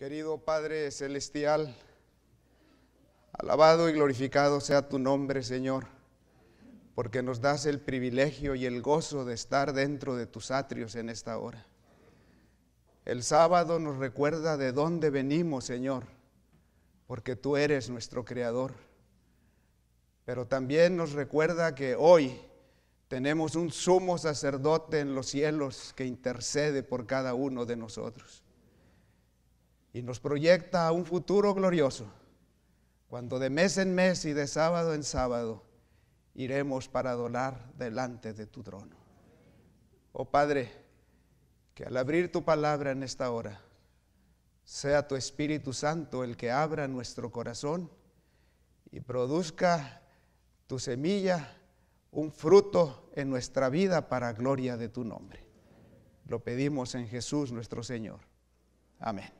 Querido Padre Celestial, alabado y glorificado sea tu nombre, Señor, porque nos das el privilegio y el gozo de estar dentro de tus atrios en esta hora. El sábado nos recuerda de dónde venimos, Señor, porque tú eres nuestro Creador. Pero también nos recuerda que hoy tenemos un sumo sacerdote en los cielos que intercede por cada uno de nosotros y nos proyecta a un futuro glorioso, cuando de mes en mes y de sábado en sábado iremos para adorar delante de tu trono. Oh Padre, que al abrir tu palabra en esta hora, sea tu Espíritu Santo el que abra nuestro corazón y produzca tu semilla, un fruto en nuestra vida para gloria de tu nombre. Lo pedimos en Jesús nuestro Señor. Amén.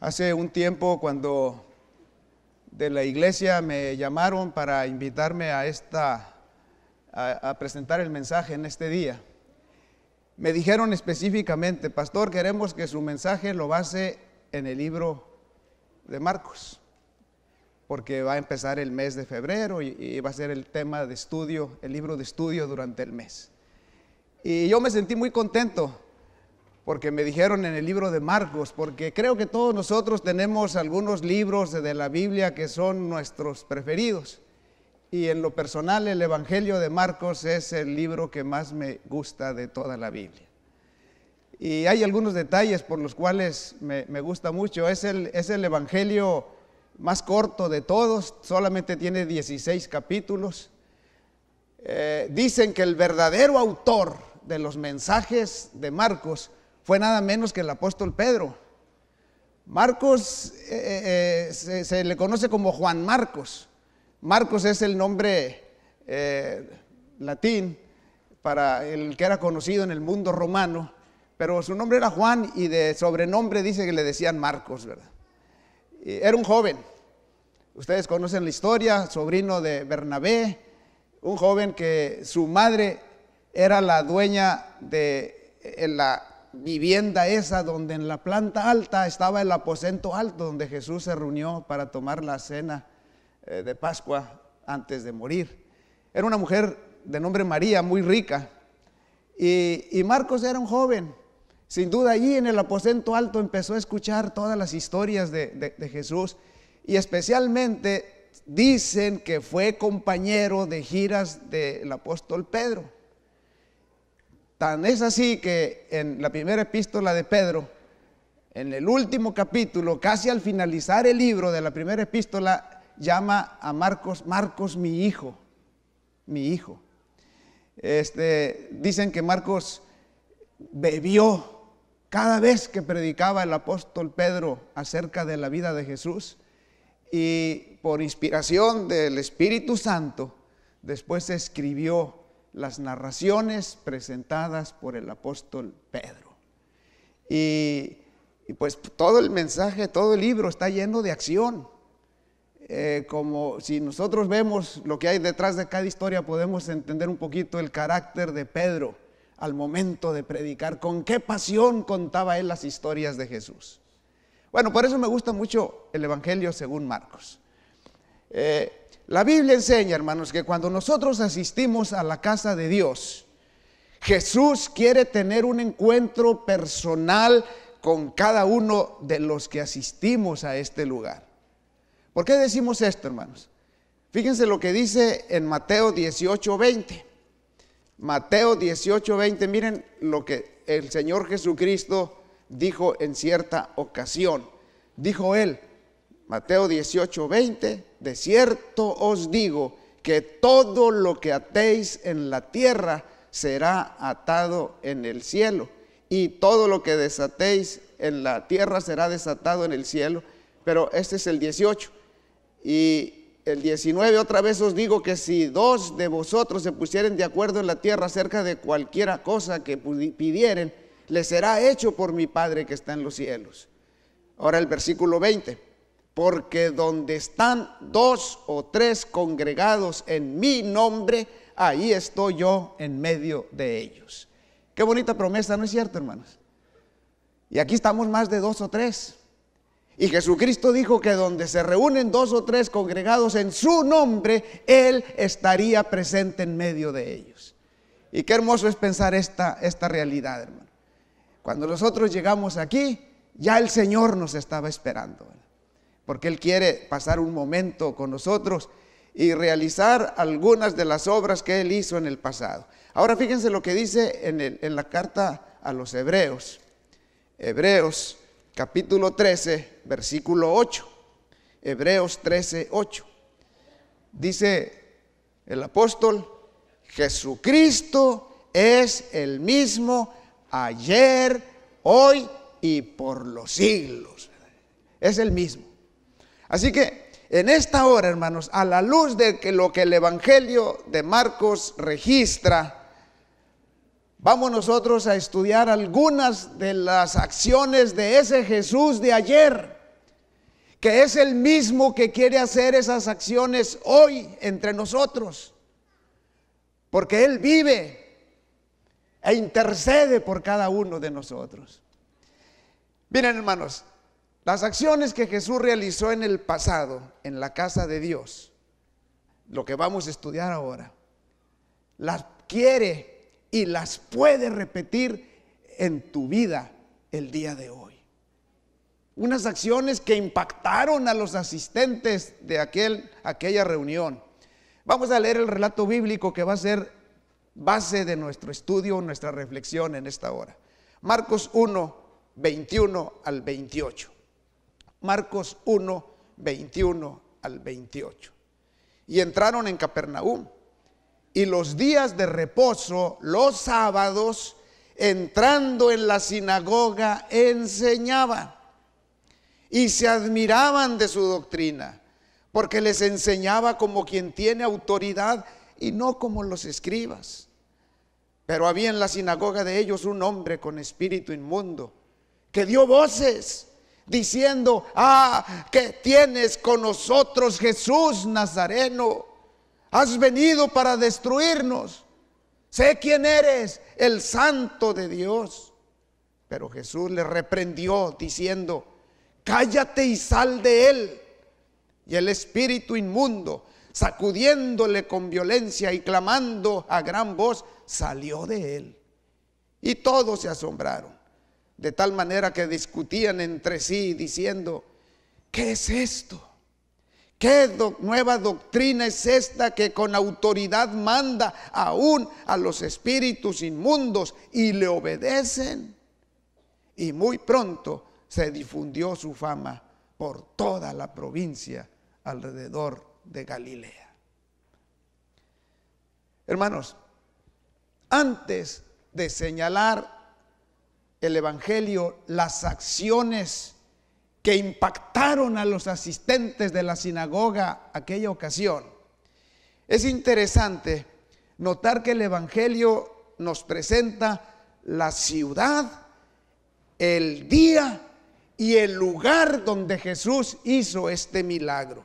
Hace un tiempo cuando de la iglesia me llamaron para invitarme a esta a, presentar el mensaje en este día. Me dijeron específicamente, pastor, queremos que su mensaje lo base en el libro de Marcos, porque va a empezar el mes de febrero y va a ser el tema de estudio, el libro de estudio durante el mes. Y yo me sentí muy contento porque me dijeron en el libro de Marcos, porque creo que todos nosotros tenemos algunos libros de la Biblia que son nuestros preferidos. Y en lo personal el Evangelio de Marcos es el libro que más me gusta de toda la Biblia. Y hay algunos detalles por los cuales me, gusta mucho. Es el, es el Evangelio más corto de todos, solamente tiene 16 capítulos. Eh, dicen que el verdadero autor de los mensajes de Marcos fue nada menos que el apóstol Pedro. Marcos eh, eh, eh, se, le conoce como Juan Marcos. Marcos es el nombre latín para el que era conocido en el mundo romano, pero su nombre era Juan y de sobrenombre dice que le decían Marcos, ¿verdad? era un joven. Ustedes conocen la historia, sobrino de Bernabé, un joven que su madre era la dueña de la vivienda esa donde en la planta alta estaba el aposento alto donde Jesús se reunió para tomar la cena eh, de Pascua antes de morir. Era una mujer de nombre María, muy rica. Y, Marcos era un joven. Sin duda allí en el aposento alto empezó a escuchar todas las historias de Jesús y especialmente dicen que fue compañero de giras del apóstol Pedro. Tan es así que en la primera epístola de Pedro, en el último capítulo, casi al finalizar el libro de la primera epístola, llama a Marcos, Marcos mi hijo, mi hijo. Este, dicen que Marcos bebió cada vez que predicaba el apóstol Pedro acerca de la vida de Jesús y por inspiración del Espíritu Santo, después escribió las narraciones presentadas por el apóstol Pedro. Y, pues todo el mensaje, todo el libro está lleno de acción. Eh, como si nosotros vemos lo que hay detrás de cada historia, podemos entender un poquito el carácter de Pedro al momento de predicar, con qué pasión contaba él las historias de Jesús. Bueno, por eso me gusta mucho el Evangelio según Marcos. Eh, la Biblia enseña, hermanos, que cuando nosotros asistimos a la casa de Dios, Jesús quiere tener un encuentro personal con cada uno de los que asistimos a este lugar. ¿Por qué decimos esto, hermanos? Fíjense lo que dice en Mateo 18:20. Mateo 18:20, Miren lo que el Señor Jesucristo dijo en cierta ocasión. Dijo él, Mateo 18:20 de cierto os digo que todo lo que atéis en la tierra será atado en el cielo, y todo lo que desatéis en la tierra será desatado en el cielo. Pero este es el 18. Y el 19 otra vez os digo que si dos de vosotros se pusieren de acuerdo en la tierra acerca de cualquiera cosa que pidieren, le será hecho por mi Padre que está en los cielos. Ahora el versículo 20 porque donde están dos o tres congregados en mi nombre, ahí estoy yo en medio de ellos. Qué bonita promesa, ¿no es cierto, hermanos? Y aquí estamos más de dos o tres. Y Jesucristo dijo que donde se reúnen dos o tres congregados en su nombre, Él estaría presente en medio de ellos. Y qué hermoso es pensar esta, esta realidad, hermano. Cuando nosotros llegamos aquí, ya el Señor nos estaba esperando porque Él quiere pasar un momento con nosotros y realizar algunas de las obras que Él hizo en el pasado. Ahora fíjense lo que dice en, la carta a los Hebreos, Hebreos capítulo 13, versículo 8, Hebreos 13, 8. Dice el apóstol, Jesucristo es el mismo ayer, hoy y por los siglos. Es el mismo. Así que en esta hora, hermanos, a la luz de que lo que el Evangelio de Marcos registra, vamos nosotros a estudiar algunas de las acciones de ese Jesús de ayer, que es el mismo que quiere hacer esas acciones hoy entre nosotros, porque Él vive e intercede por cada uno de nosotros. Miren, hermanos, las acciones que Jesús realizó en el pasado, en la casa de Dios, lo que vamos a estudiar ahora, las quiere y las puede repetir en tu vida el día de hoy. Unas acciones que impactaron a los asistentes de aquel, aquella reunión. Vamos a leer el relato bíblico que va a ser base de nuestro estudio, nuestra reflexión en esta hora. Marcos 1, 21 al 28. Marcos 1, 21 al 28. Y entraron en Capernaum. Y los días de reposo, los sábados, entrando en la sinagoga, enseñaba. Y se admiraban de su doctrina, porque les enseñaba como quien tiene autoridad y no como los escribas. Pero había en la sinagoga de ellos un hombre con espíritu inmundo, que dio voces diciendo, ah, que tienes con nosotros Jesús Nazareno. Has venido para destruirnos. Sé quién eres, el santo de Dios. Pero Jesús le reprendió diciendo, cállate y sal de él. Y el espíritu inmundo, sacudiéndole con violencia y clamando a gran voz, salió de él. Y todos se asombraron de tal manera que discutían entre sí diciendo, ¿qué es esto? ¿Qué nueva doctrina es esta que con autoridad manda aún a los espíritus inmundos y le obedecen? Y muy pronto se difundió su fama por toda la provincia alrededor de Galilea. Hermanos, antes de señalar el Evangelio, las acciones que impactaron a los asistentes de la sinagoga aquella ocasión. Es interesante notar que el Evangelio nos presenta la ciudad, el día y el lugar donde Jesús hizo este milagro.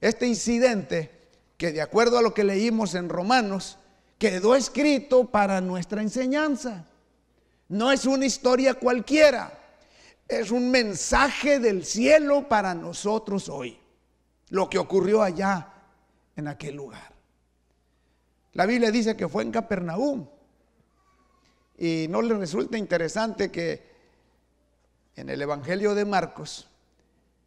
Este incidente, que de acuerdo a lo que leímos en Romanos, quedó escrito para nuestra enseñanza. No es una historia cualquiera, es un mensaje del cielo para nosotros hoy, lo que ocurrió allá en aquel lugar. La Biblia dice que fue en Capernaum y no le resulta interesante que en el Evangelio de Marcos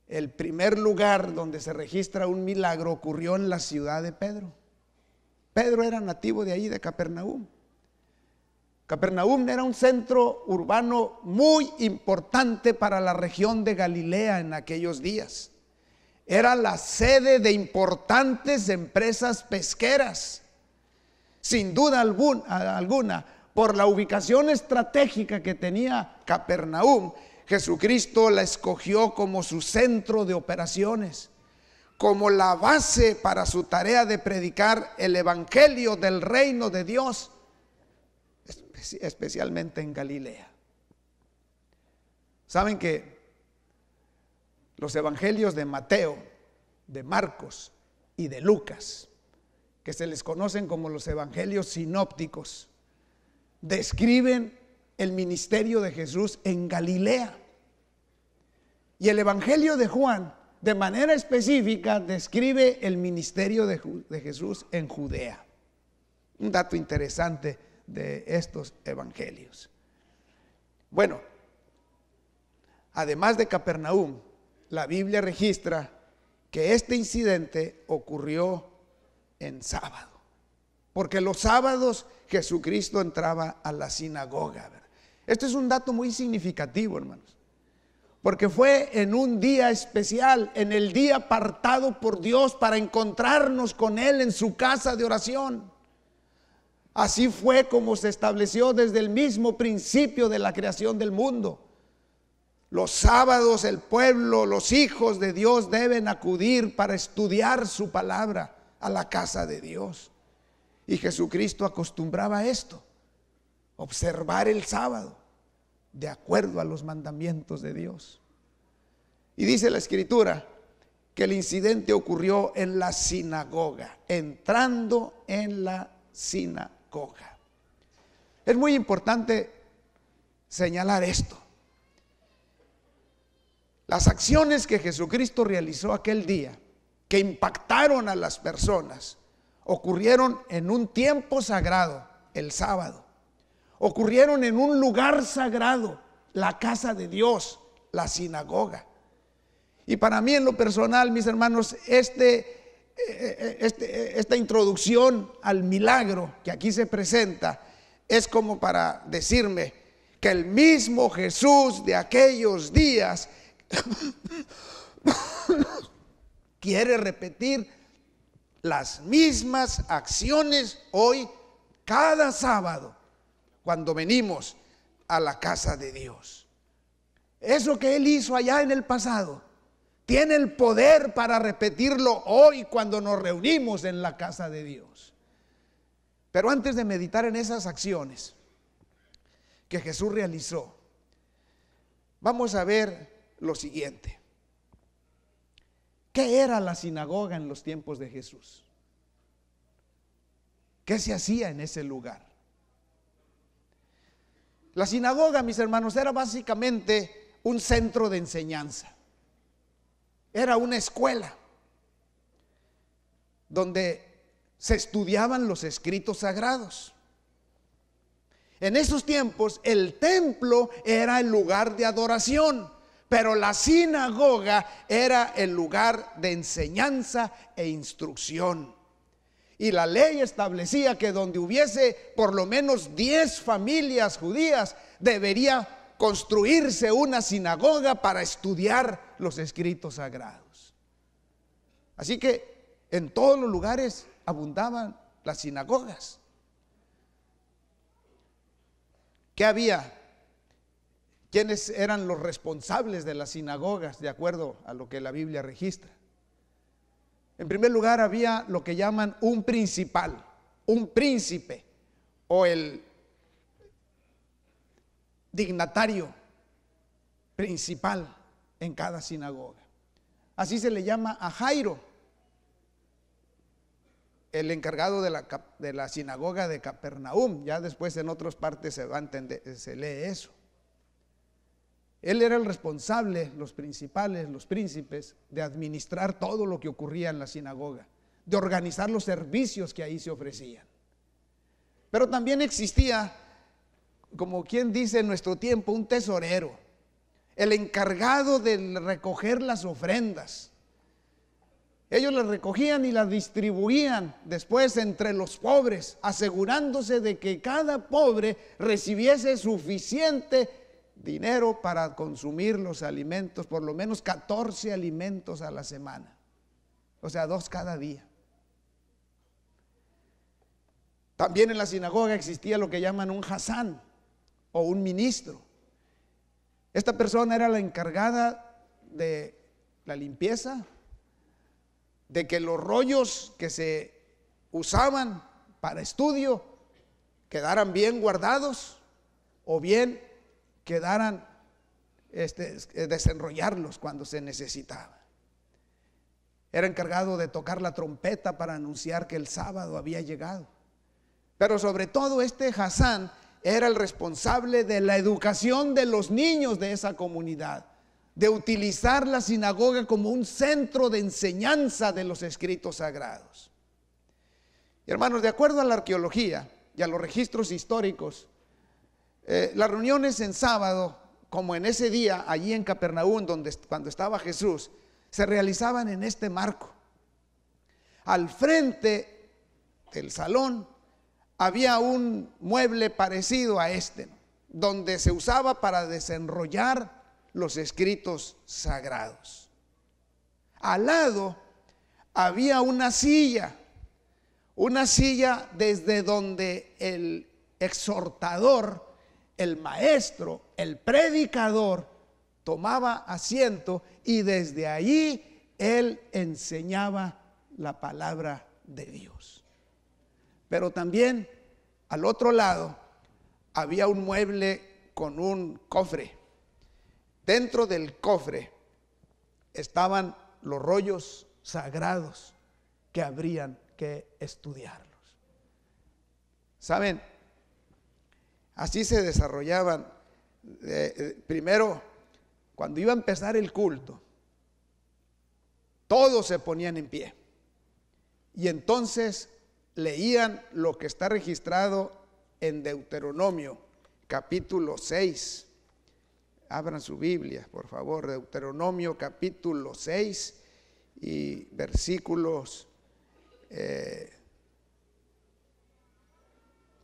el primer lugar donde se registra un milagro ocurrió en la ciudad de Pedro. Pedro era nativo de ahí, de Capernaum. Capernaum era un centro urbano muy importante para la región de Galilea en aquellos días. Era la sede de importantes empresas pesqueras. Sin duda alguna, por la ubicación estratégica que tenía Capernaum, Jesucristo la escogió como su centro de operaciones, como la base para su tarea de predicar el Evangelio del reino de Dios especialmente en Galilea. Saben que los evangelios de Mateo, de Marcos y de Lucas, que se les conocen como los evangelios sinópticos, describen el ministerio de Jesús en Galilea. Y el evangelio de Juan, de manera específica, describe el ministerio de, Jesús en Judea. Un dato interesante de estos evangelios. Bueno, además de Capernaum, la Biblia registra que este incidente ocurrió en sábado, porque los sábados Jesucristo entraba a la sinagoga. Esto es un dato muy significativo, hermanos, porque fue en un día especial, en el día apartado por Dios para encontrarnos con Él en su casa de oración. Así fue como se estableció desde el mismo principio de la creación del mundo. Los sábados el pueblo, los hijos de Dios deben acudir para estudiar su palabra a la casa de Dios. Y Jesucristo acostumbraba a esto, observar el sábado de acuerdo a los mandamientos de Dios. Y dice la escritura que el incidente ocurrió en la sinagoga, entrando en la sinagoga es muy importante señalar esto. Las acciones que Jesucristo realizó aquel día, que impactaron a las personas, ocurrieron en un tiempo sagrado, el sábado. Ocurrieron en un lugar sagrado, la casa de Dios, la sinagoga. Y para mí en lo personal, mis hermanos, este eh, eh, eh, este, esta introducción al milagro que aquí se presenta es como para decirme que el mismo Jesús de aquellos días quiere repetir las mismas acciones hoy cada sábado cuando venimos a la casa de Dios. Eso que Él hizo allá en el pasado, tiene el poder para repetirlo hoy cuando nos reunimos en la casa de Dios. Pero antes de meditar en esas acciones que Jesús realizó, vamos a ver lo siguiente. ¿Qué era la sinagoga en los tiempos de Jesús? ¿Qué se hacía en ese lugar? La sinagoga, mis hermanos, era básicamente un centro de enseñanza era una escuela donde se estudiaban los escritos sagrados. En esos tiempos el templo era el lugar de adoración, pero la sinagoga era el lugar de enseñanza e instrucción. Y la ley establecía que donde hubiese por lo menos 10 familias judías debería construirse una sinagoga para estudiar los escritos sagrados. Así que en todos los lugares abundaban las sinagogas. ¿Qué había? ¿Quiénes eran los responsables de las sinagogas de acuerdo a lo que la Biblia registra? En primer lugar había lo que llaman un principal, un príncipe o el dignatario principal en cada sinagoga. Así se le llama a Jairo, el encargado de la, de la sinagoga de Capernaum. Ya después en otras partes se, va entender, se lee eso. Él era el responsable, los principales, los príncipes, de administrar todo lo que ocurría en la sinagoga, de organizar los servicios que ahí se ofrecían. Pero también existía, como quien dice en nuestro tiempo, un tesorero el encargado de recoger las ofrendas. Ellos las recogían y las distribuían después entre los pobres, asegurándose de que cada pobre recibiese suficiente dinero para consumir los alimentos, por lo menos 14 alimentos a la semana, o sea, dos cada día. También en la sinagoga existía lo que llaman un hasán o un ministro. Esta persona era la encargada de la limpieza, de que los rollos que se usaban para estudio quedaran bien guardados o bien quedaran este, desenrollarlos cuando se necesitaba. Era encargado de tocar la trompeta para anunciar que el sábado había llegado. Pero sobre todo este Hassan era el responsable de la educación de los niños de esa comunidad, de utilizar la sinagoga como un centro de enseñanza de los escritos sagrados. Y hermanos, de acuerdo a la arqueología y a los registros históricos, eh, las reuniones en sábado, como en ese día allí en Capernaum, donde cuando estaba Jesús, se realizaban en este marco. Al frente del salón había un mueble parecido a este, donde se usaba para desenrollar los escritos sagrados. Al lado había una silla, una silla desde donde el exhortador, el maestro, el predicador tomaba asiento y desde allí él enseñaba la palabra de Dios. Pero también al otro lado había un mueble con un cofre. Dentro del cofre estaban los rollos sagrados que habrían que estudiarlos. ¿Saben? Así se desarrollaban. Eh, eh, primero, cuando iba a empezar el culto, todos se ponían en pie. Y entonces leían lo que está registrado en Deuteronomio, capítulo 6. Abran su Biblia, por favor, Deuteronomio capítulo 6 y versículos eh,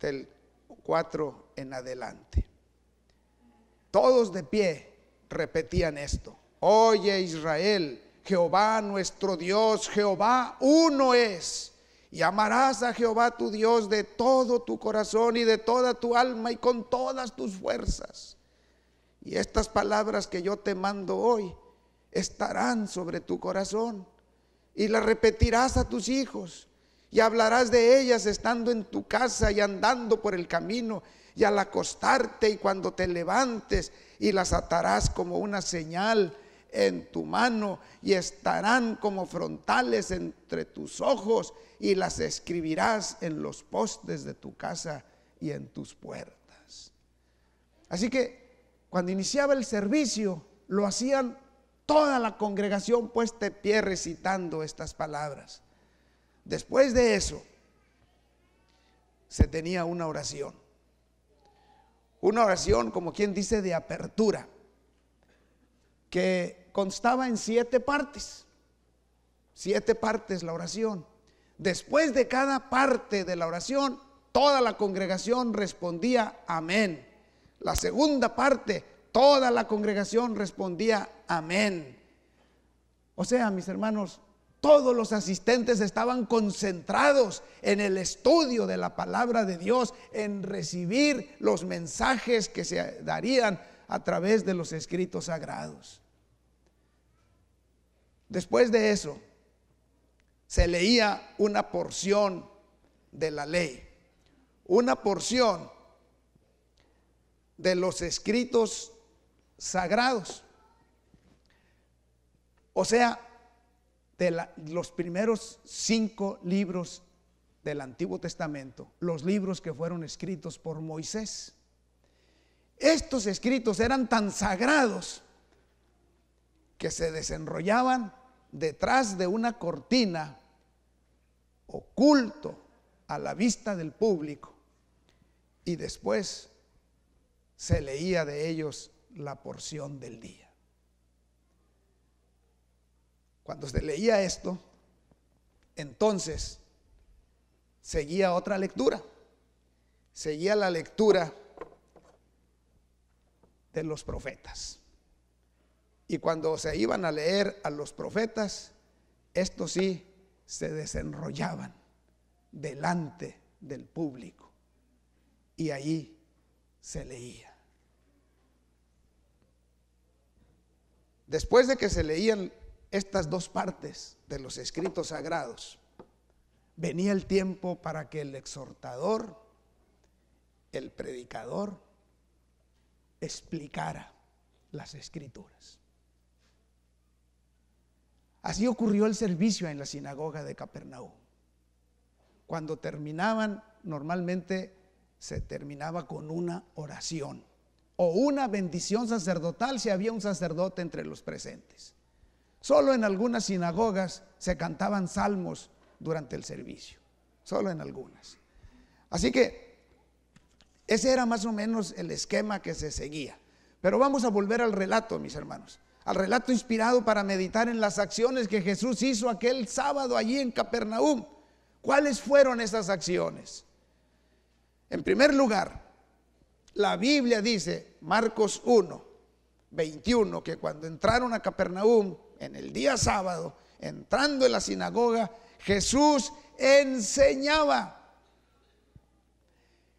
del 4 en adelante. Todos de pie repetían esto. Oye Israel, Jehová nuestro Dios, Jehová uno es y amarás a Jehová tu Dios de todo tu corazón y de toda tu alma y con todas tus fuerzas. Y estas palabras que yo te mando hoy estarán sobre tu corazón y las repetirás a tus hijos y hablarás de ellas estando en tu casa y andando por el camino y al acostarte y cuando te levantes y las atarás como una señal en tu mano y estarán como frontales entre tus ojos y las escribirás en los postes de tu casa y en tus puertas. Así que cuando iniciaba el servicio lo hacían toda la congregación puesta de pie recitando estas palabras. Después de eso se tenía una oración. Una oración como quien dice de apertura que constaba en siete partes. Siete partes la oración. Después de cada parte de la oración, toda la congregación respondía amén. La segunda parte, toda la congregación respondía amén. O sea, mis hermanos, todos los asistentes estaban concentrados en el estudio de la palabra de Dios, en recibir los mensajes que se darían a través de los escritos sagrados. Después de eso, se leía una porción de la ley, una porción de los escritos sagrados. O sea, de los primeros cinco libros del Antiguo Testamento, los libros que fueron escritos por Moisés. Estos escritos eran tan sagrados que se desenrollaban detrás de una cortina, oculto a la vista del público, y después se leía de ellos la porción del día. Cuando se leía esto, entonces seguía otra lectura, seguía la lectura de los profetas. Y cuando se iban a leer a los profetas, estos sí se desenrollaban delante del público. Y allí se leía. Después de que se leían estas dos partes de los escritos sagrados, venía el tiempo para que el exhortador, el predicador, explicara las escrituras. Así ocurrió el servicio en la sinagoga de Capernaú. Cuando terminaban, normalmente se terminaba con una oración o una bendición sacerdotal si había un sacerdote entre los presentes. Solo en algunas sinagogas se cantaban salmos durante el servicio, solo en algunas. Así que ese era más o menos el esquema que se seguía. Pero vamos a volver al relato, mis hermanos al relato inspirado para meditar en las acciones que Jesús hizo aquel sábado allí en Capernaum. ¿Cuáles fueron esas acciones? En primer lugar, la Biblia dice, Marcos 1, 21, que cuando entraron a Capernaum en el día sábado, entrando en la sinagoga, Jesús enseñaba.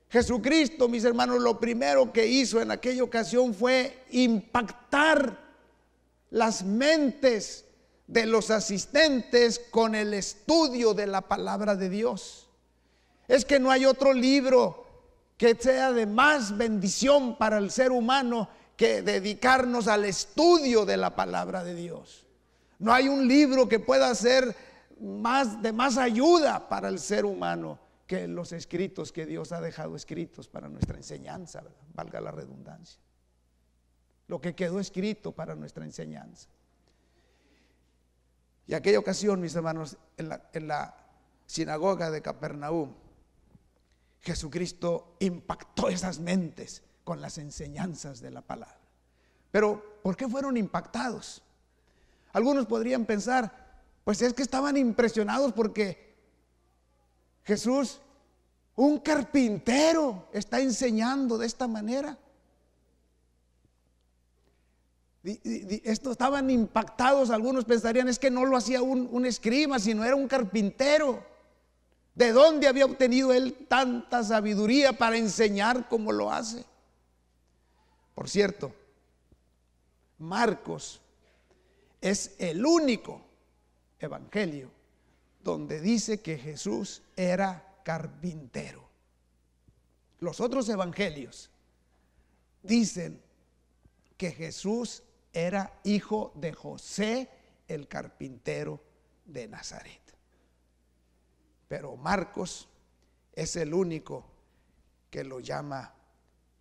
Jesucristo, mis hermanos, lo primero que hizo en aquella ocasión fue impactar las mentes de los asistentes con el estudio de la palabra de Dios. Es que no hay otro libro que sea de más bendición para el ser humano que dedicarnos al estudio de la palabra de Dios. No hay un libro que pueda ser más de más ayuda para el ser humano que los escritos que Dios ha dejado escritos para nuestra enseñanza, valga la redundancia lo que quedó escrito para nuestra enseñanza. Y aquella ocasión, mis hermanos, en la, sinagoga de Capernaum, Jesucristo impactó esas mentes con las enseñanzas de la palabra. Pero, ¿por qué fueron impactados? Algunos podrían pensar, pues es que estaban impresionados porque Jesús, un carpintero, está enseñando de esta manera. Esto estaban impactados, algunos pensarían, es que no lo hacía un, un escriba, sino era un carpintero. ¿De dónde había obtenido él tanta sabiduría para enseñar como lo hace? Por cierto, Marcos es el único evangelio donde dice que Jesús era carpintero. Los otros evangelios dicen que Jesús era hijo de José el carpintero de Nazaret. Pero Marcos es el único que lo llama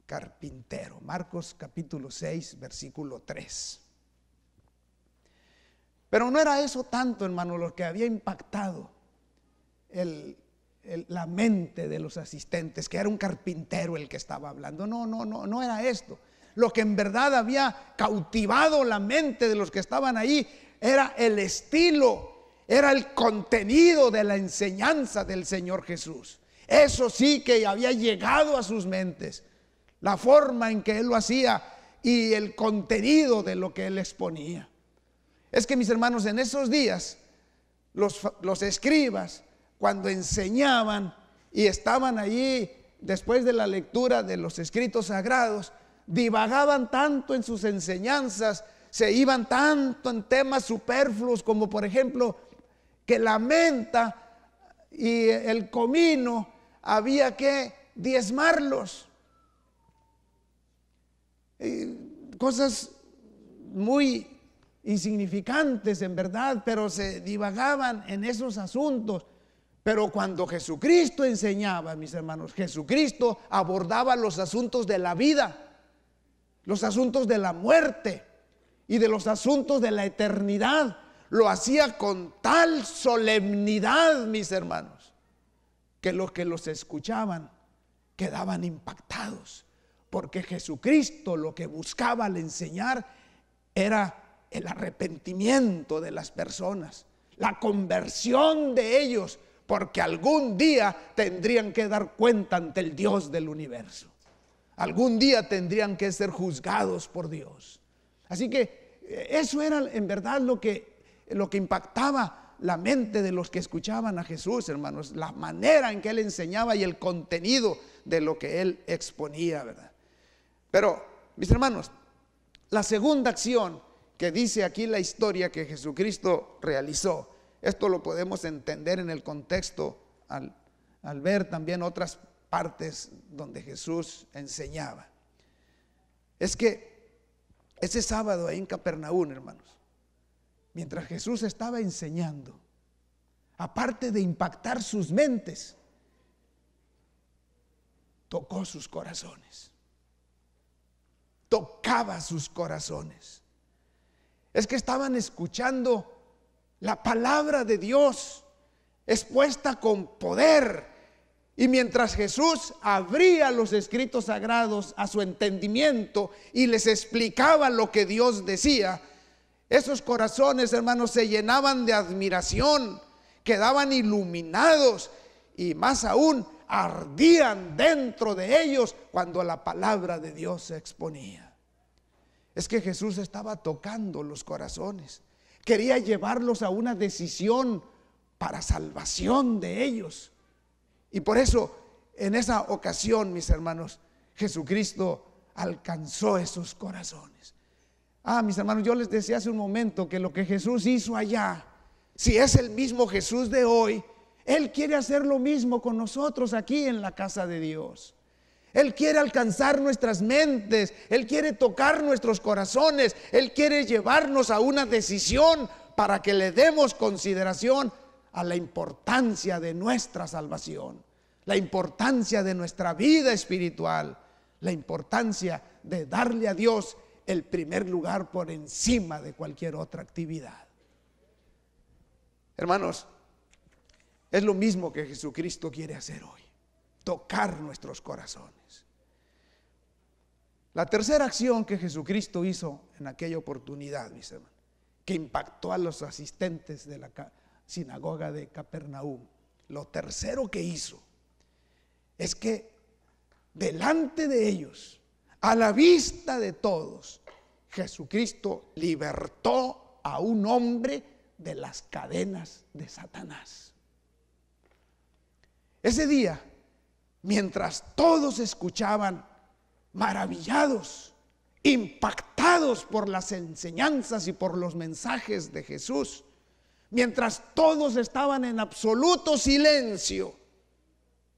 carpintero. Marcos capítulo 6, versículo 3. Pero no era eso tanto, hermano, lo que había impactado la mente de los asistentes, que era un carpintero el que estaba hablando. No, no, no, no era esto lo que en verdad había cautivado la mente de los que estaban ahí era el estilo, era el contenido de la enseñanza del Señor Jesús. Eso sí que había llegado a sus mentes, la forma en que Él lo hacía y el contenido de lo que Él exponía. Es que mis hermanos, en esos días, los, los escribas, cuando enseñaban y estaban allí después de la lectura de los escritos sagrados, divagaban tanto en sus enseñanzas, se iban tanto en temas superfluos como por ejemplo que la menta y el comino había que diezmarlos. cosas muy insignificantes en verdad, pero se divagaban en esos asuntos. Pero cuando Jesucristo enseñaba, mis hermanos, Jesucristo abordaba los asuntos de la vida los asuntos de la muerte y de los asuntos de la eternidad. Lo hacía con tal solemnidad, mis hermanos, que los que los escuchaban quedaban impactados, porque Jesucristo lo que buscaba al enseñar era el arrepentimiento de las personas, la conversión de ellos, porque algún día tendrían que dar cuenta ante el Dios del universo algún día tendrían que ser juzgados por Dios. Así que eh, eso era en verdad lo que, lo que impactaba la mente de los que escuchaban a Jesús, hermanos, la manera en que él enseñaba y el contenido de lo que él exponía, ¿verdad? Pero, mis hermanos, la segunda acción que dice aquí la historia que Jesucristo realizó, esto lo podemos entender en el contexto al, al ver también otras partes donde Jesús enseñaba. Es que ese sábado ahí en Capernaum, hermanos, mientras Jesús estaba enseñando, aparte de impactar sus mentes, tocó sus corazones. Tocaba sus corazones. Es que estaban escuchando la palabra de Dios expuesta con poder y mientras Jesús abría los escritos sagrados a su entendimiento y les explicaba lo que Dios decía, esos corazones, hermanos, se llenaban de admiración, quedaban iluminados y más aún ardían dentro de ellos cuando la palabra de Dios se exponía. Es que Jesús estaba tocando los corazones, quería llevarlos a una decisión para salvación de ellos. Y por eso, en esa ocasión, mis hermanos, Jesucristo alcanzó esos corazones. Ah, mis hermanos, yo les decía hace un momento que lo que Jesús hizo allá, si es el mismo Jesús de hoy, Él quiere hacer lo mismo con nosotros aquí en la casa de Dios. Él quiere alcanzar nuestras mentes, Él quiere tocar nuestros corazones, Él quiere llevarnos a una decisión para que le demos consideración a la importancia de nuestra salvación, la importancia de nuestra vida espiritual, la importancia de darle a Dios el primer lugar por encima de cualquier otra actividad. Hermanos, es lo mismo que Jesucristo quiere hacer hoy, tocar nuestros corazones. La tercera acción que Jesucristo hizo en aquella oportunidad, mis hermanos, que impactó a los asistentes de la, sinagoga de Capernaum. Lo tercero que hizo es que delante de ellos, a la vista de todos, Jesucristo libertó a un hombre de las cadenas de Satanás. Ese día, mientras todos escuchaban maravillados, impactados por las enseñanzas y por los mensajes de Jesús, mientras todos estaban en absoluto silencio,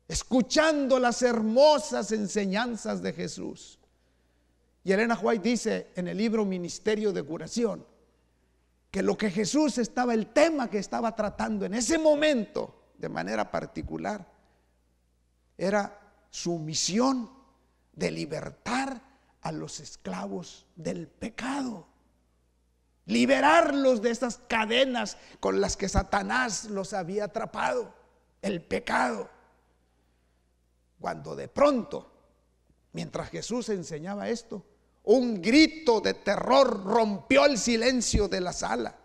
escuchando las hermosas enseñanzas de Jesús. Y Elena White dice en el libro Ministerio de Curación que lo que Jesús estaba, el tema que estaba tratando en ese momento de manera particular, era su misión de libertar a los esclavos del pecado liberarlos de esas cadenas con las que Satanás los había atrapado, el pecado. Cuando de pronto, mientras Jesús enseñaba esto, un grito de terror rompió el silencio de la sala.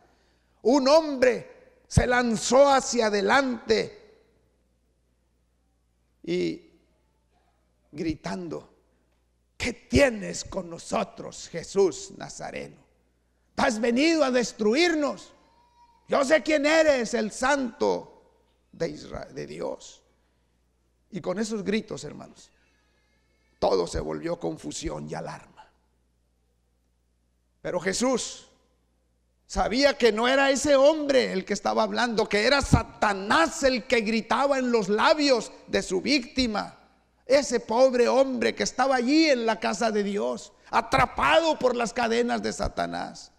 Un hombre se lanzó hacia adelante y gritando, ¿qué tienes con nosotros, Jesús Nazareno? Has venido a destruirnos. Yo sé quién eres, el santo de de Dios. Y con esos gritos, hermanos, todo se volvió confusión y alarma. Pero Jesús sabía que no era ese hombre el que estaba hablando, que era Satanás el que gritaba en los labios de su víctima. Ese pobre hombre que estaba allí en la casa de Dios, atrapado por las cadenas de Satanás.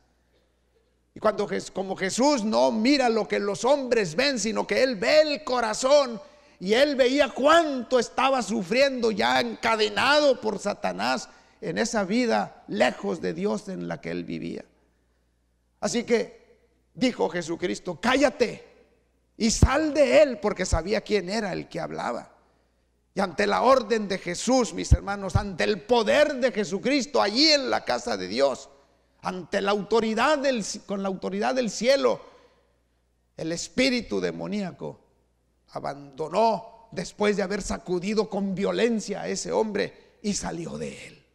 Y cuando como Jesús no mira lo que los hombres ven, sino que él ve el corazón y él veía cuánto estaba sufriendo ya encadenado por Satanás en esa vida lejos de Dios en la que él vivía. Así que dijo Jesucristo, cállate y sal de él porque sabía quién era el que hablaba. Y ante la orden de Jesús, mis hermanos, ante el poder de Jesucristo allí en la casa de Dios, ante la autoridad del, con la autoridad del cielo, el espíritu demoníaco abandonó después de haber sacudido con violencia a ese hombre y salió de él.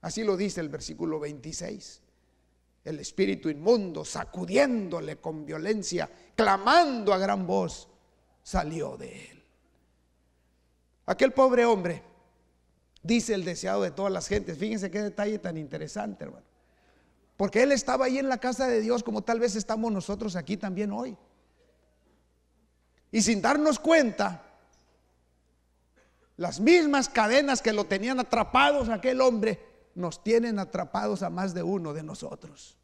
Así lo dice el versículo 26. El espíritu inmundo, sacudiéndole con violencia, clamando a gran voz, salió de él. Aquel pobre hombre dice el deseado de todas las gentes. Fíjense qué detalle tan interesante, hermano. Porque él estaba ahí en la casa de Dios como tal vez estamos nosotros aquí también hoy. Y sin darnos cuenta, las mismas cadenas que lo tenían atrapados aquel hombre, nos tienen atrapados a más de uno de nosotros.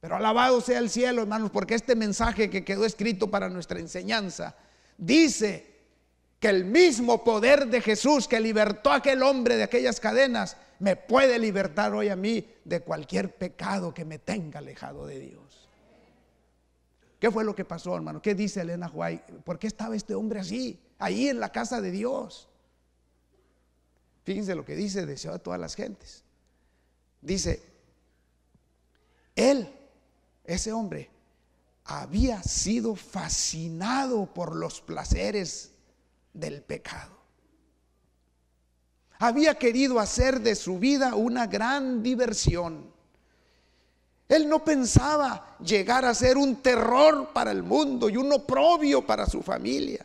Pero alabado sea el cielo, hermanos, porque este mensaje que quedó escrito para nuestra enseñanza dice que el mismo poder de Jesús que libertó a aquel hombre de aquellas cadenas me puede libertar hoy a mí de cualquier pecado que me tenga alejado de Dios. ¿Qué fue lo que pasó, hermano? ¿Qué dice Elena Huay? ¿Por qué estaba este hombre así, ahí en la casa de Dios? Fíjense lo que dice deseo a todas las gentes. Dice, él, ese hombre, había sido fascinado por los placeres del pecado había querido hacer de su vida una gran diversión. Él no pensaba llegar a ser un terror para el mundo y un oprobio para su familia.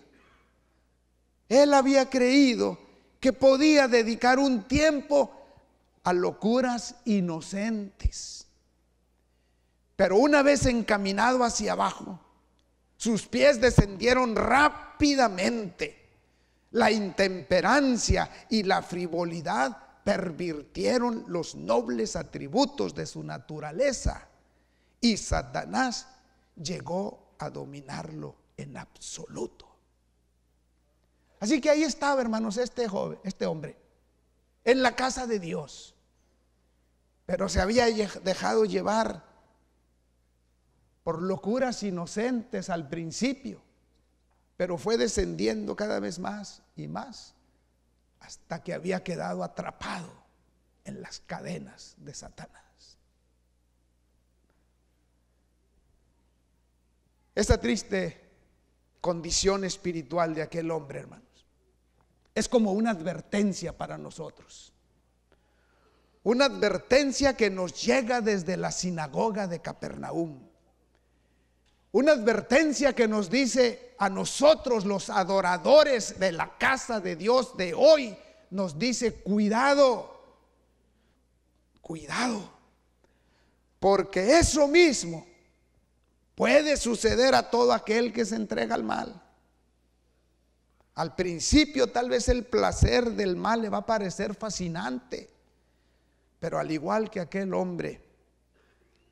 Él había creído que podía dedicar un tiempo a locuras inocentes. Pero una vez encaminado hacia abajo, sus pies descendieron rápidamente la intemperancia y la frivolidad pervirtieron los nobles atributos de su naturaleza y Satanás llegó a dominarlo en absoluto. Así que ahí estaba, hermanos, este joven, este hombre, en la casa de Dios. Pero se había dejado llevar por locuras inocentes al principio pero fue descendiendo cada vez más y más hasta que había quedado atrapado en las cadenas de Satanás. Esta triste condición espiritual de aquel hombre, hermanos, es como una advertencia para nosotros. Una advertencia que nos llega desde la sinagoga de Capernaum. Una advertencia que nos dice a nosotros los adoradores de la casa de Dios de hoy, nos dice, cuidado, cuidado, porque eso mismo puede suceder a todo aquel que se entrega al mal. Al principio tal vez el placer del mal le va a parecer fascinante, pero al igual que aquel hombre,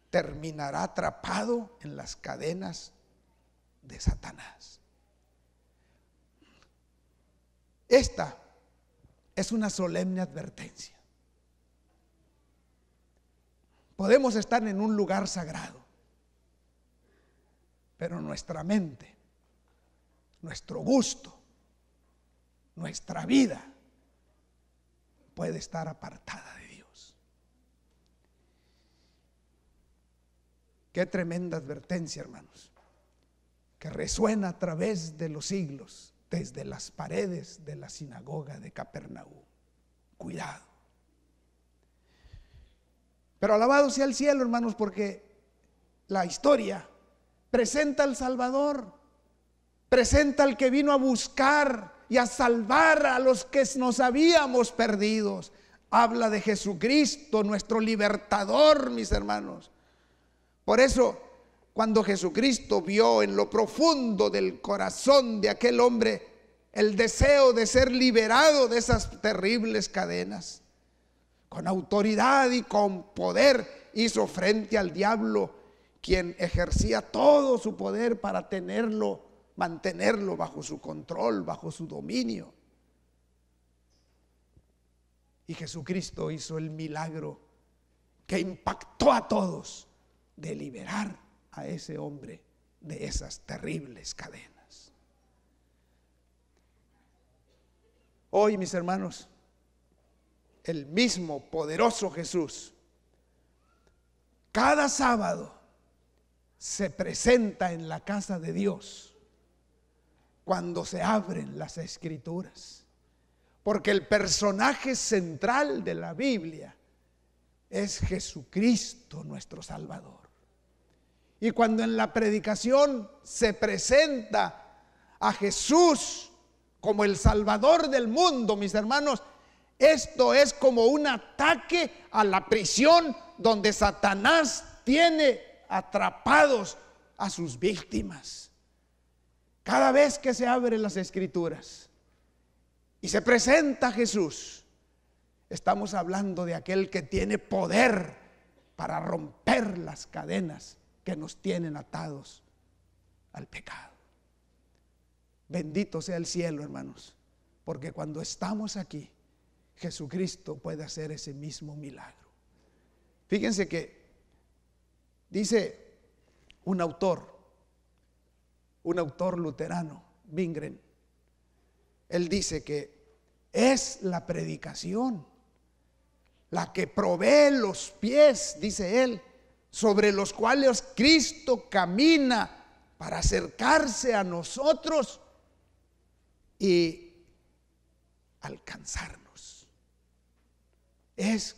terminará atrapado en las cadenas de Satanás. Esta es una solemne advertencia. Podemos estar en un lugar sagrado, pero nuestra mente, nuestro gusto, nuestra vida puede estar apartada de Qué tremenda advertencia, hermanos, que resuena a través de los siglos, desde las paredes de la sinagoga de Capernaú. Cuidado. Pero alabado sea el cielo, hermanos, porque la historia presenta al Salvador, presenta al que vino a buscar y a salvar a los que nos habíamos perdidos. Habla de Jesucristo, nuestro libertador, mis hermanos. Por eso, cuando Jesucristo vio en lo profundo del corazón de aquel hombre el deseo de ser liberado de esas terribles cadenas, con autoridad y con poder hizo frente al diablo, quien ejercía todo su poder para tenerlo, mantenerlo bajo su control, bajo su dominio. Y Jesucristo hizo el milagro que impactó a todos de liberar a ese hombre de esas terribles cadenas. Hoy, mis hermanos, el mismo poderoso Jesús, cada sábado se presenta en la casa de Dios cuando se abren las escrituras. Porque el personaje central de la Biblia es Jesucristo nuestro Salvador. Y cuando en la predicación se presenta a Jesús como el Salvador del mundo, mis hermanos, esto es como un ataque a la prisión donde Satanás tiene atrapados a sus víctimas. Cada vez que se abren las escrituras y se presenta Jesús, estamos hablando de aquel que tiene poder para romper las cadenas que nos tienen atados al pecado. Bendito sea el cielo, hermanos, porque cuando estamos aquí, Jesucristo puede hacer ese mismo milagro. Fíjense que dice un autor, un autor luterano, Bingren, él dice que es la predicación la que provee los pies, dice él, sobre los cuales Cristo camina para acercarse a nosotros y alcanzarnos. Es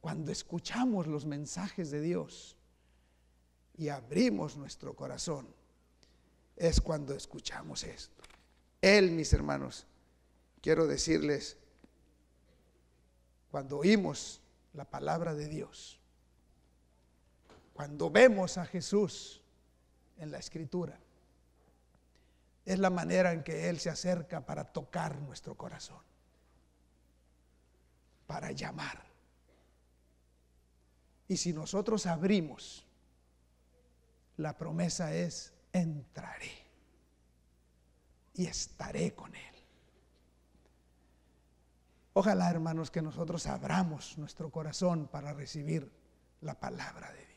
cuando escuchamos los mensajes de Dios y abrimos nuestro corazón. Es cuando escuchamos esto. Él, mis hermanos, quiero decirles, cuando oímos la palabra de Dios, cuando vemos a Jesús en la escritura, es la manera en que Él se acerca para tocar nuestro corazón, para llamar. Y si nosotros abrimos, la promesa es, entraré y estaré con Él. Ojalá, hermanos, que nosotros abramos nuestro corazón para recibir la palabra de Dios.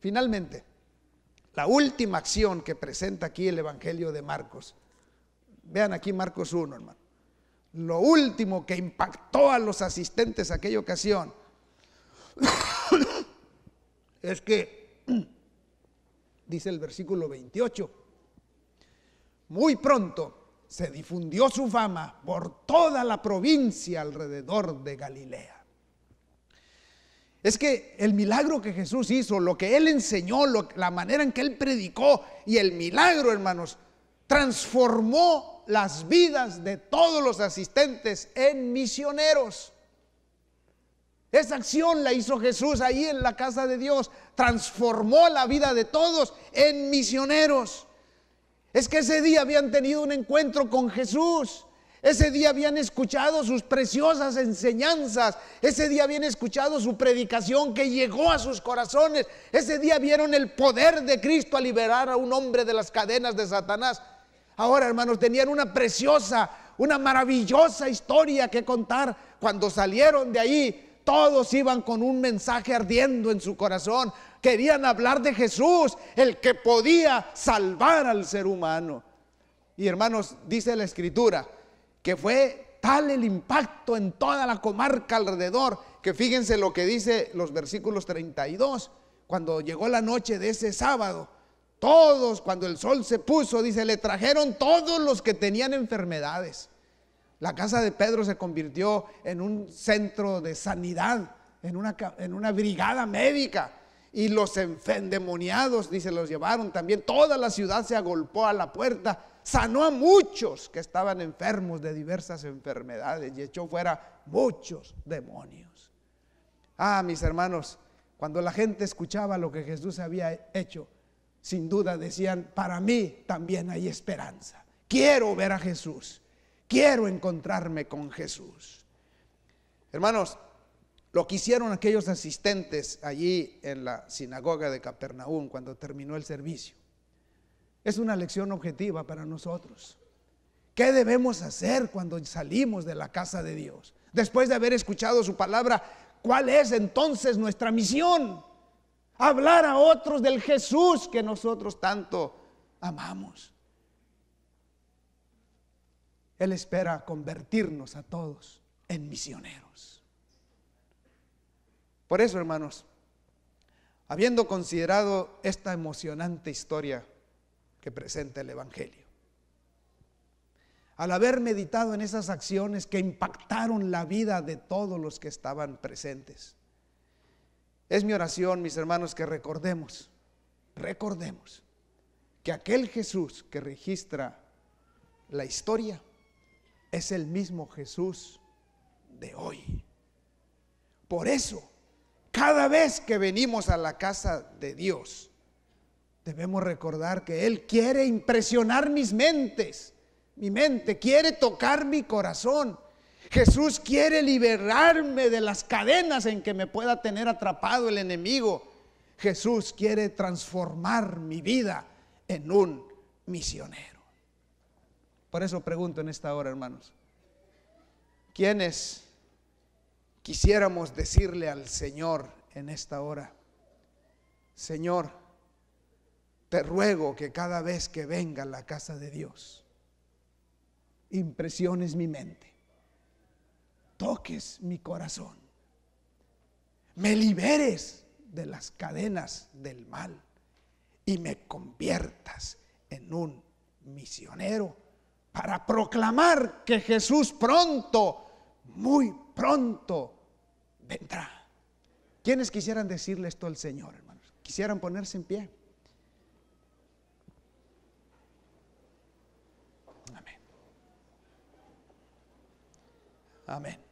Finalmente, la última acción que presenta aquí el Evangelio de Marcos. Vean aquí Marcos 1, hermano. Lo último que impactó a los asistentes aquella ocasión es que, dice el versículo 28, muy pronto se difundió su fama por toda la provincia alrededor de Galilea. Es que el milagro que Jesús hizo, lo que Él enseñó, la manera en que Él predicó y el milagro, hermanos, transformó las vidas de todos los asistentes en misioneros. Esa acción la hizo Jesús ahí en la casa de Dios. Transformó la vida de todos en misioneros. Es que ese día habían tenido un encuentro con Jesús. Ese día habían escuchado sus preciosas enseñanzas. Ese día habían escuchado su predicación que llegó a sus corazones. Ese día vieron el poder de Cristo a liberar a un hombre de las cadenas de Satanás. Ahora, hermanos, tenían una preciosa, una maravillosa historia que contar. Cuando salieron de ahí, todos iban con un mensaje ardiendo en su corazón. Querían hablar de Jesús, el que podía salvar al ser humano. Y hermanos, dice la escritura, que fue tal el impacto en toda la comarca alrededor, que fíjense lo que dice los versículos 32, cuando llegó la noche de ese sábado, todos, cuando el sol se puso, dice, le trajeron todos los que tenían enfermedades. La casa de Pedro se convirtió en un centro de sanidad, en una, en una brigada médica. Y los endemoniados, dice, los llevaron también. Toda la ciudad se agolpó a la puerta sanó a muchos que estaban enfermos de diversas enfermedades y echó fuera muchos demonios. Ah, mis hermanos, cuando la gente escuchaba lo que Jesús había hecho, sin duda decían, para mí también hay esperanza. Quiero ver a Jesús. Quiero encontrarme con Jesús. Hermanos, lo que hicieron aquellos asistentes allí en la sinagoga de Capernaum cuando terminó el servicio es una lección objetiva para nosotros. ¿Qué debemos hacer cuando salimos de la casa de Dios? Después de haber escuchado su palabra, ¿cuál es entonces nuestra misión? Hablar a otros del Jesús que nosotros tanto amamos. Él espera convertirnos a todos en misioneros. Por eso, hermanos, habiendo considerado esta emocionante historia, que presenta el Evangelio. Al haber meditado en esas acciones que impactaron la vida de todos los que estaban presentes. Es mi oración, mis hermanos, que recordemos, recordemos que aquel Jesús que registra la historia es el mismo Jesús de hoy. Por eso, cada vez que venimos a la casa de Dios, Debemos recordar que Él quiere impresionar mis mentes, mi mente, quiere tocar mi corazón. Jesús quiere liberarme de las cadenas en que me pueda tener atrapado el enemigo. Jesús quiere transformar mi vida en un misionero. Por eso pregunto en esta hora, hermanos, ¿quiénes quisiéramos decirle al Señor en esta hora? Señor, te ruego que cada vez que venga a la casa de Dios, impresiones mi mente, toques mi corazón, me liberes de las cadenas del mal y me conviertas en un misionero para proclamar que Jesús pronto, muy pronto, vendrá. ¿Quiénes quisieran decirle esto al Señor, hermanos? Quisieran ponerse en pie. Amen.